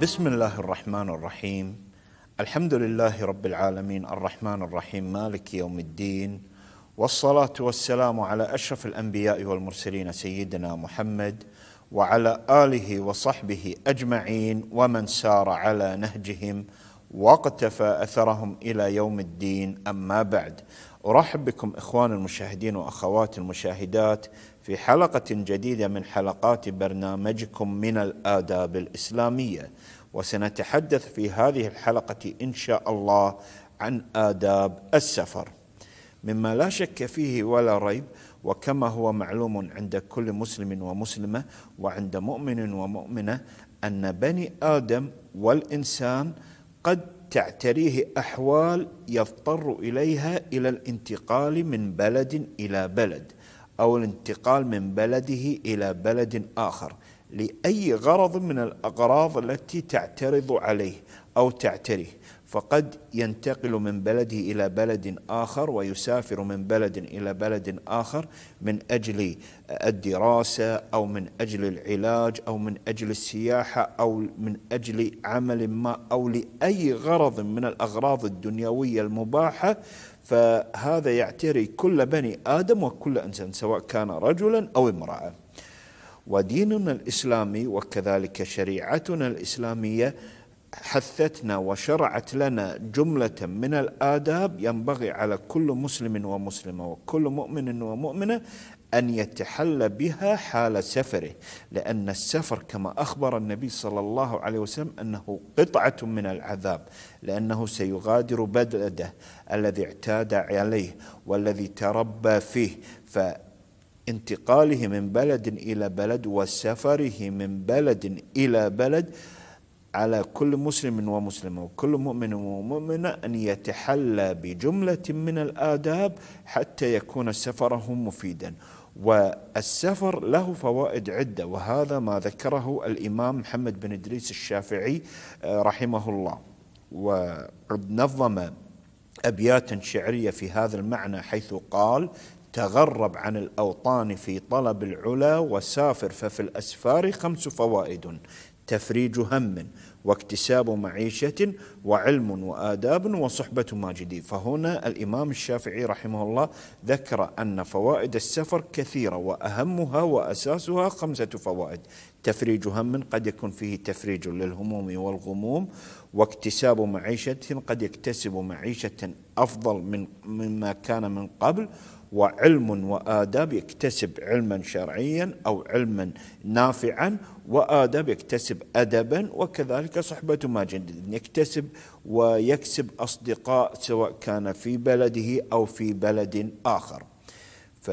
بسم الله الرحمن الرحيم الحمد لله رب العالمين الرحمن الرحيم مالك يوم الدين والصلاه والسلام على اشرف الانبياء والمرسلين سيدنا محمد وعلى اله وصحبه اجمعين ومن سار على نهجهم واقتفى اثرهم الى يوم الدين اما بعد أرحب بكم إخوان المشاهدين وأخوات المشاهدات في حلقة جديدة من حلقات برنامجكم من الآداب الإسلامية وسنتحدث في هذه الحلقة إن شاء الله عن آداب السفر مما لا شك فيه ولا ريب وكما هو معلوم عند كل مسلم ومسلمة وعند مؤمن ومؤمنة أن بني آدم والإنسان قد تعتريه احوال يضطر اليها الى الانتقال من بلد الى بلد او الانتقال من بلده الى بلد اخر لاي غرض من الاغراض التي تعترض عليه او تعتريه فقد ينتقل من بلده الى بلد اخر ويسافر من بلد الى بلد اخر من اجل الدراسه او من اجل العلاج او من اجل السياحه او من اجل عمل ما او لاي غرض من الاغراض الدنيويه المباحه فهذا يعتري كل بني ادم وكل انسان سواء كان رجلا او امراه وديننا الاسلامي وكذلك شريعتنا الاسلاميه حثتنا وشرعت لنا جملة من الآداب ينبغي على كل مسلم ومسلمة وكل مؤمن ومؤمنة أن يتحلى بها حال سفره لأن السفر كما أخبر النبي صلى الله عليه وسلم أنه قطعة من العذاب لأنه سيغادر بلده الذي اعتاد عليه والذي تربى فيه ف انتقاله من بلد إلى بلد وسفره من بلد إلى بلد على كل مسلم ومسلمة وكل مؤمن ومؤمنة أن يتحلى بجملة من الآداب حتى يكون سفره مفيدا والسفر له فوائد عدة وهذا ما ذكره الإمام محمد بن إدريس الشافعي آه، رحمه الله ونظم أبياتا شعرية في هذا المعنى حيث قال تغرب عن الأوطان في طلب العلا وسافر ففي الأسفار خمس فوائد تفريج هم واكتساب معيشة وعلم وآداب وصحبة ماجدين فهنا الإمام الشافعي رحمه الله ذكر أن فوائد السفر كثيرة وأهمها وأساسها خمسة فوائد تفريج هم قد يكون فيه تفريج للهموم والغموم واكتساب معيشة قد يكتسب معيشة أفضل من مما كان من قبل وعلم وآداب يكتسب علما شرعيا أو علما نافعا وآداب يكتسب أدبا وكذلك صحبة ماجد يكتسب ويكسب أصدقاء سواء كان في بلده أو في بلد آخر ف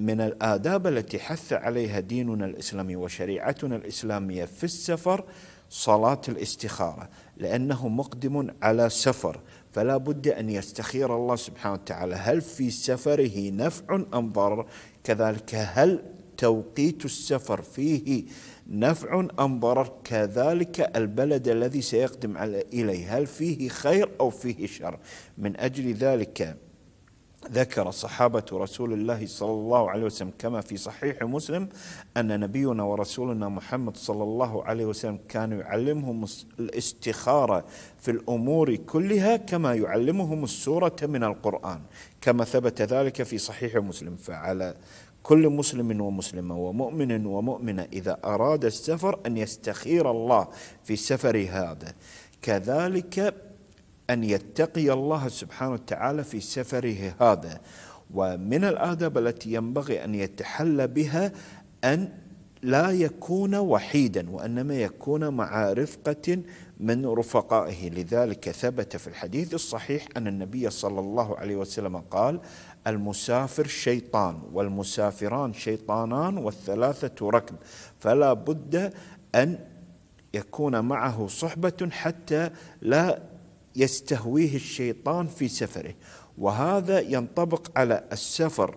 من الآداب التي حث عليها ديننا الإسلامي وشريعتنا الإسلامية في السفر صلاة الاستخارة لأنه مقدم على سفر فلا بد أن يستخير الله سبحانه وتعالى هل في سفره نفع أم ضرر كذلك هل توقيت السفر فيه نفع أم ضرر كذلك البلد الذي سيقدم إليه هل فيه خير أو فيه شر من أجل ذلك ذكر صحابة رسول الله صلى الله عليه وسلم كما في صحيح مسلم أن نبينا ورسولنا محمد صلى الله عليه وسلم كان يعلمهم الاستخارة في الأمور كلها كما يعلمهم السورة من القرآن كما ثبت ذلك في صحيح مسلم فعلى كل مسلم ومسلمة ومؤمن ومؤمنة إذا أراد السفر أن يستخير الله في سفر هذا كذلك أن يتقي الله سبحانه وتعالى في سفره هذا ومن الآداب التي ينبغي أن يتحلى بها أن لا يكون وحيدا وإنما يكون مع رفقة من رفقائه لذلك ثبت في الحديث الصحيح أن النبي صلى الله عليه وسلم قال المسافر شيطان والمسافران شيطانان والثلاثة ركب فلا بد أن يكون معه صحبة حتى لا يستهويه الشيطان في سفره وهذا ينطبق على السفر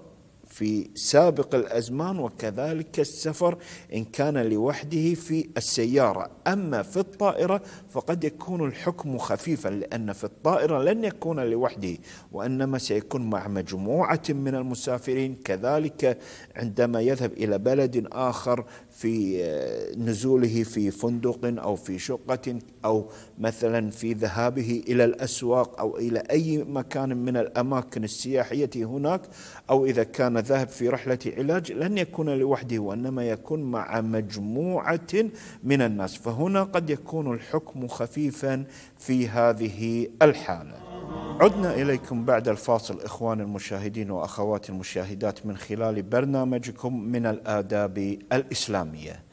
في سابق الازمان وكذلك السفر ان كان لوحده في السياره، اما في الطائره فقد يكون الحكم خفيفا لان في الطائره لن يكون لوحده وانما سيكون مع مجموعه من المسافرين كذلك عندما يذهب الى بلد اخر في آه، نزوله في فندق او في شقه او مثلا في ذهابه الى الاسواق او الى اي مكان من الاماكن السياحيه هناك او اذا كان المذاهب في رحلة علاج لن يكون لوحده وإنما يكون مع مجموعة من الناس فهنا قد يكون الحكم خفيفا في هذه الحاله عدنا إليكم بعد الفاصل إخوان المشاهدين وأخوات المشاهدات من خلال برنامجكم من الآداب الإسلامية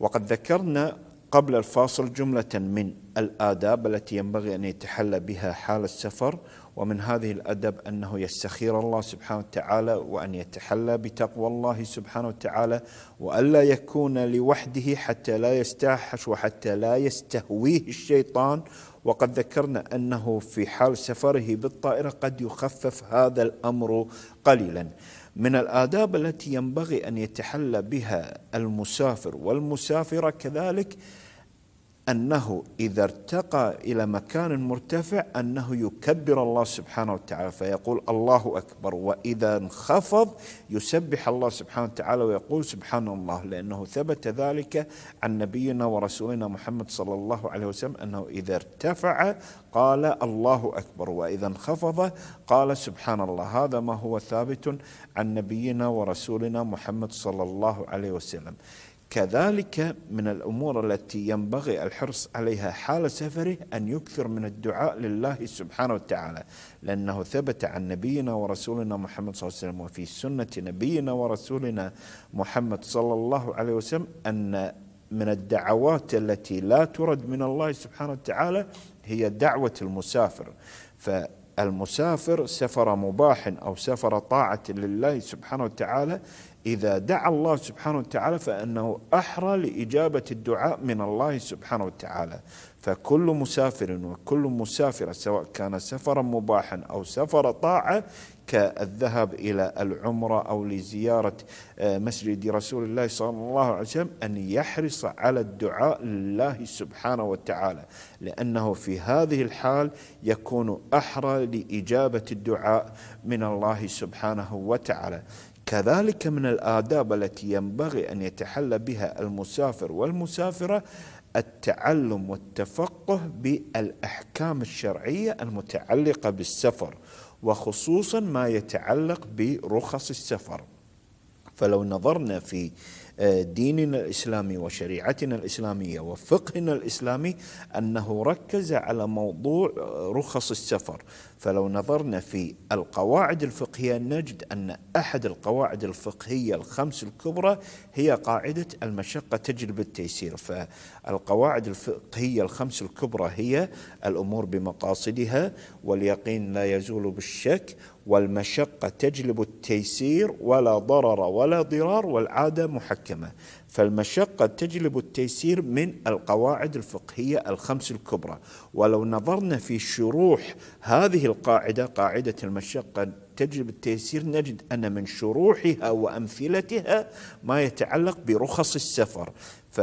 وقد ذكرنا قبل الفاصل جملة من الآداب التي ينبغي أن يتحلى بها حال السفر ومن هذه الأدب أنه يستخير الله سبحانه وتعالى وأن يتحلى بتقوى الله سبحانه وتعالى وألا يكون لوحده حتى لا يستاحش وحتى لا يستهويه الشيطان وقد ذكرنا أنه في حال سفره بالطائرة قد يخفف هذا الأمر قليلا من الآداب التي ينبغي أن يتحلى بها المسافر والمسافرة كذلك أنه إذا ارتقى إلى مكان مرتفع أنه يكبر الله سبحانه وتعالى فيقول الله أكبر وإذا انخفض يسبح الله سبحانه وتعالى ويقول سبحان الله لأنه ثبت ذلك عن نبينا ورسولنا محمد صلى الله عليه وسلم أنه إذا ارتفع قال الله أكبر وإذا انخفض قال سبحان الله هذا ما هو ثابت عن نبينا ورسولنا محمد صلى الله عليه وسلم كذلك من الأمور التي ينبغي الحرص عليها حال سفره أن يكثر من الدعاء لله سبحانه وتعالى لأنه ثبت عن نبينا ورسولنا محمد صلى الله عليه وسلم وفي سنة نبينا ورسولنا محمد صلى الله عليه وسلم أن من الدعوات التي لا ترد من الله سبحانه وتعالى هي دعوة المسافر فالمسافر سفر مباح أو سفر طاعة لله سبحانه وتعالى إذا دعا الله سبحانه وتعالى فأنه أحرى لإجابة الدعاء من الله سبحانه وتعالى فكل مسافر وكل مسافرة سواء كان سفرا مباحا أو سفر طاعة كالذهاب إلى العمرة أو لزيارة آه، مسجد رسول الله صلى الله عليه وسلم أن يحرص على الدعاء لله سبحانه وتعالى لأنه في هذه الحال يكون أحرى لإجابة الدعاء من الله سبحانه وتعالى كذلك من الآداب التي ينبغي أن يتحلى بها المسافر والمسافرة التعلم والتفقه بالأحكام الشرعية المتعلقة بالسفر وخصوصا ما يتعلق برخص السفر فلو نظرنا في ديننا الاسلامي وشريعتنا الاسلاميه وفقهنا الاسلامي انه ركز على موضوع آه، رخص السفر، فلو نظرنا في القواعد الفقهيه نجد ان احد القواعد الفقهيه الخمس الكبرى هي قاعده المشقه تجلب التيسير، فالقواعد الفقهيه الخمس الكبرى هي الامور بمقاصدها واليقين لا يزول بالشك والمشقة تجلب التيسير ولا ضرر ولا ضرار والعادة محكمة فالمشقة تجلب التيسير من القواعد الفقهية الخمس الكبرى ولو نظرنا في شروح هذه القاعدة قاعدة المشقة تجلب التيسير نجد أن من شروحها وأمثلتها ما يتعلق برخص السفر ف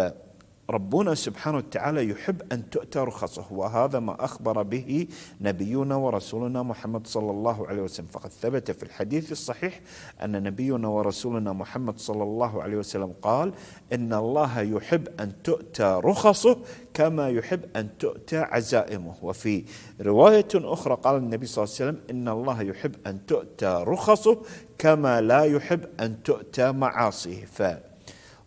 ربنا سبحانه وتعالى يحب أن تؤتى رخصه وهذا ما أخبر به نبينا ورسولنا محمد صلى الله عليه وسلم فقد ثبت في الحديث الصحيح أن نبينا ورسولنا محمد صلى الله عليه وسلم قال إن الله يحب أن تؤتى رخصه كما يحب أن تؤتى عزائمه وفي رواية أخرى قال النبي صلى الله عليه وسلم إن الله يحب أن تؤتى رخصه كما لا يحب أن تؤتى معاصيه ف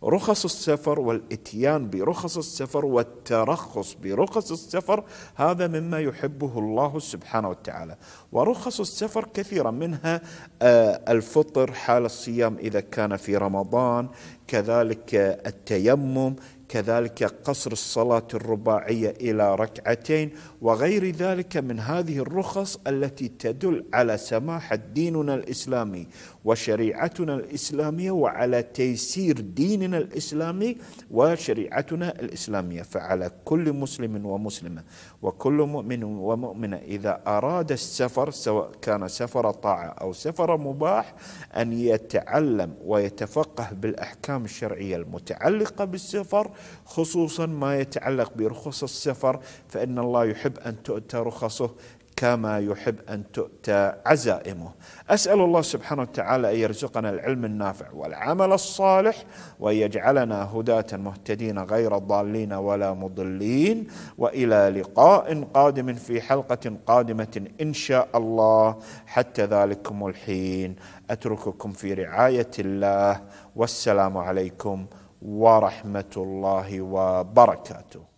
رخص السفر والاتيان برخص السفر والترخص برخص السفر هذا مما يحبه الله سبحانه وتعالى ورخص السفر كثيرا منها آه، الفطر حال الصيام اذا كان في رمضان كذلك التيمم كذلك قصر الصلاة الرباعية إلى ركعتين وغير ذلك من هذه الرخص التي تدل على سماحة ديننا الإسلامي وشريعتنا الإسلامية وعلى تيسير ديننا الإسلامي وشريعتنا الإسلامية فعلى كل مسلم ومسلمة وكل مؤمن ومؤمنة إذا أراد السفر سواء كان سفر طاعة أو سفر مباح أن يتعلم ويتفقه بالأحكام الشرعية المتعلقة بالسفر خصوصا ما يتعلق برخص السفر فإن الله يحب أن تؤتى رخصه كما يحب أن تؤتى عزائمه أسأل الله سبحانه وتعالى أن يرزقنا العلم النافع والعمل الصالح وأن يجعلنا هداة مهتدين غير ضالين ولا مضلين وإلى لقاء قادم في حلقة قادمة إن شاء الله حتى ذلكم الحين أترككم في رعاية الله والسلام عليكم ورحمه الله وبركاته